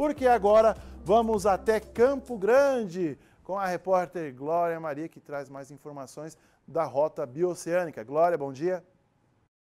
porque agora vamos até Campo Grande com a repórter Glória Maria, que traz mais informações da rota bioceânica. Glória, bom dia.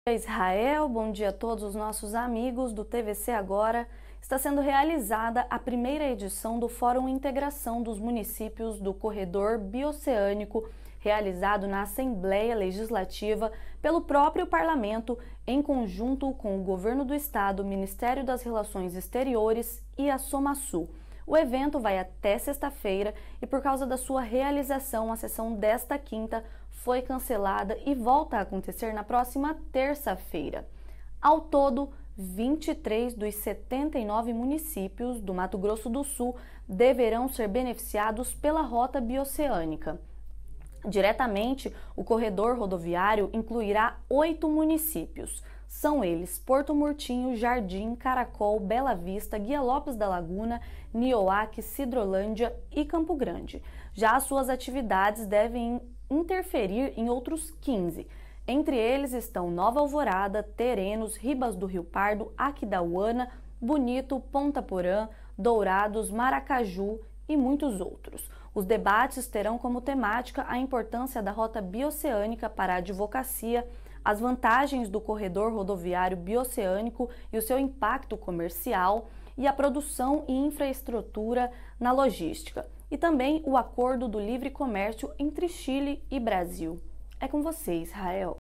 Israel, bom dia a todos os nossos amigos do TVC Agora. Está sendo realizada a primeira edição do Fórum Integração dos Municípios do Corredor Bioceânico realizado na Assembleia Legislativa pelo próprio Parlamento, em conjunto com o Governo do Estado, Ministério das Relações Exteriores e a Somaçu. O evento vai até sexta-feira e, por causa da sua realização, a sessão desta quinta foi cancelada e volta a acontecer na próxima terça-feira. Ao todo, 23 dos 79 municípios do Mato Grosso do Sul deverão ser beneficiados pela rota bioceânica. Diretamente, o corredor rodoviário incluirá oito municípios. São eles Porto Murtinho, Jardim, Caracol, Bela Vista, Guia Lopes da Laguna, Nioaque, Cidrolândia e Campo Grande. Já as suas atividades devem interferir em outros 15. Entre eles estão Nova Alvorada, Terenos, Ribas do Rio Pardo, Aquidauana, Bonito, Ponta Porã, Dourados, Maracaju, e muitos outros. Os debates terão como temática a importância da rota bioceânica para a advocacia, as vantagens do corredor rodoviário bioceânico e o seu impacto comercial, e a produção e infraestrutura na logística, e também o acordo do livre comércio entre Chile e Brasil. É com você, Israel.